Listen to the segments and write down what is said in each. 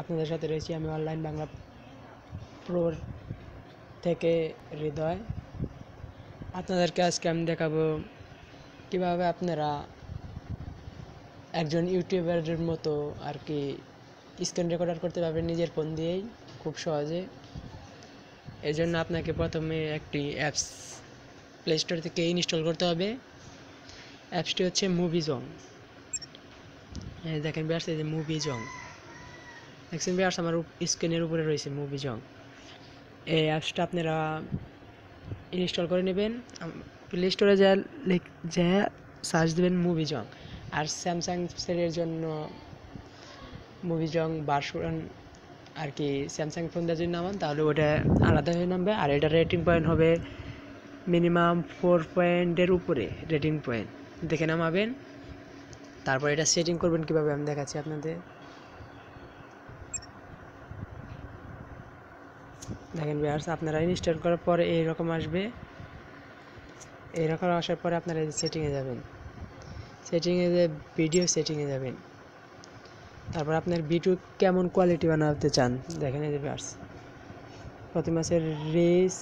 আপনাদের সাথে রয়েছি আমি অনলাইন বাংলা প্রোর থেকে হৃদয় আপনাদেরকে আজকে আমি দেখাবো কীভাবে আপনারা একজন ইউটিউবারের মতো আর কি স্ক্রিন রেকর্ডার করতে পারবেন নিজের ফোন দিয়েই খুব সহজে জন্য আপনাকে প্রথমে একটি অ্যাপস প্লে স্টোর থেকে ইনস্টল করতে হবে অ্যাপসটি হচ্ছে মুভি জং দেখেন ব্যবসা যে মুভি জং দেখছেন বিয়ার্স আমার স্ক্রিনের উপরে রয়েছে মুভি জং এই অ্যাপসটা আপনারা ইনস্টল করে নেবেন প্লে স্টোরে যা যা সার্চ দেবেন মুভি জং আর স্যামসাং সেলের জন্য মুভি জং বার্সুরান আর কি স্যামসাং ফোনটা যদি নামান তাহলে ওটা আলাদা হয়ে নামবে আর এটা রেটিং পয়েন্ট হবে মিনিমাম ফোর পয়েন্টের উপরে রেটিং পয়েন্ট দেখে নামাবেন তারপর এটা সেটিং করবেন কীভাবে আমি দেখাচ্ছি আপনাদের দেখেন বিয়ার্স আপনারা ইনস্টল করার পরে এইরকম আসবে এইরকম আসার পরে আপনারা সেটিংয়ে যাবেন সেটিংয়ে যে ভিডিও সেটিংয়ে যাবেন তারপর আপনার ভিডিও কেমন কোয়ালিটি বানাতে চান দেখেন এই যে বিয়ার্স প্রতি মাসের রেস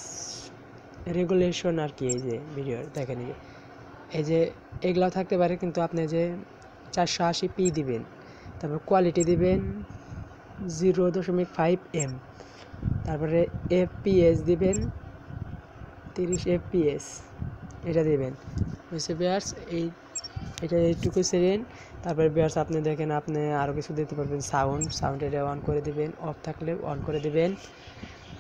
রেগুলেশন আর কি এই যে ভিডিও দেখেন এই যে এই যে এগুলাও থাকতে পারে কিন্তু আপনি যে চারশো আশি পি দিবেন তারপর কোয়ালিটি দিবেন জিরো দশমিক ফাইভ এম তারপরে এফপিএস দিবেন তিরিশ এফপিএস এটা দেবেন বুঝছে বিয়ার্স এই এটা এইটুকু সেরেন তারপরে বিয়ার্স আপনি দেখেন আপনি আরও কিছু দিতে পারবেন সাউন্ড সাউন্ড এটা অন করে দিবেন অফ থাকলে অন করে দিবেন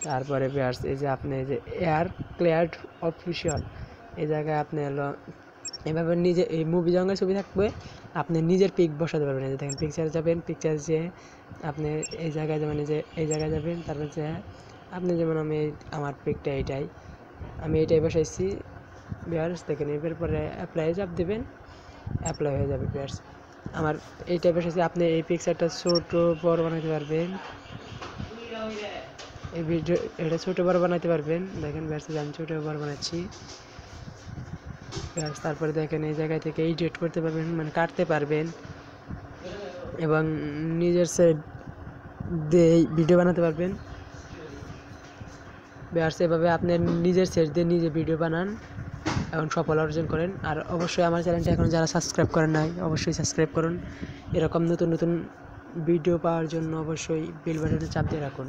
তারপরে বিয়ার্স এই যে আপনি এই যে এয়ার ক্লিয়ার্ড অফিসিয়াল এই জায়গায় আপনি এভাবে নিজে এই মুভি জঙ্গলে ছবি থাকবে আপনি নিজের পিক বসাতে পারবেন এই যে দেখেন পিকচারে যাবেন পিকচার যেয়ে আপনি এই জায়গায় যাবেন এই যে এই জায়গায় যাবেন তারপর যে আপনি যেমন আমি আমার পিকটা এইটাই আমি এইটাই বসাইছি বিয়ার্স দেখেন এর পরে অ্যাপ্লাই চাপ দেবেন অ্যাপ্লাই হয়ে যাবে বিয়ার্স আমার এইটাই বসাইছি আপনি এই পিকচারটা ছোট বড় বানাতে পারবেন এই ভিডিও এটা ছোটো বড় বানাতে পারবেন দেখেন বিয়ার্স আমি ছোটো বড় বানাচ্ছি গাছ তারপরে দেখেন এই জায়গা থেকে এডিট করতে পারবেন মানে কাটতে পারবেন এবং নিজের সাইড দিয়ে ভিডিও বানাতে পারবেন ব্যাস এভাবে আপনি নিজের সেট দিয়ে নিজে ভিডিও বানান এবং সফল অর্জন করেন আর অবশ্যই আমার চ্যানেলটা এখন যারা সাবস্ক্রাইব করেন নাই অবশ্যই সাবস্ক্রাইব করুন এরকম নতুন নতুন ভিডিও পাওয়ার জন্য অবশ্যই বেল বাটনে চাপ দিয়ে রাখুন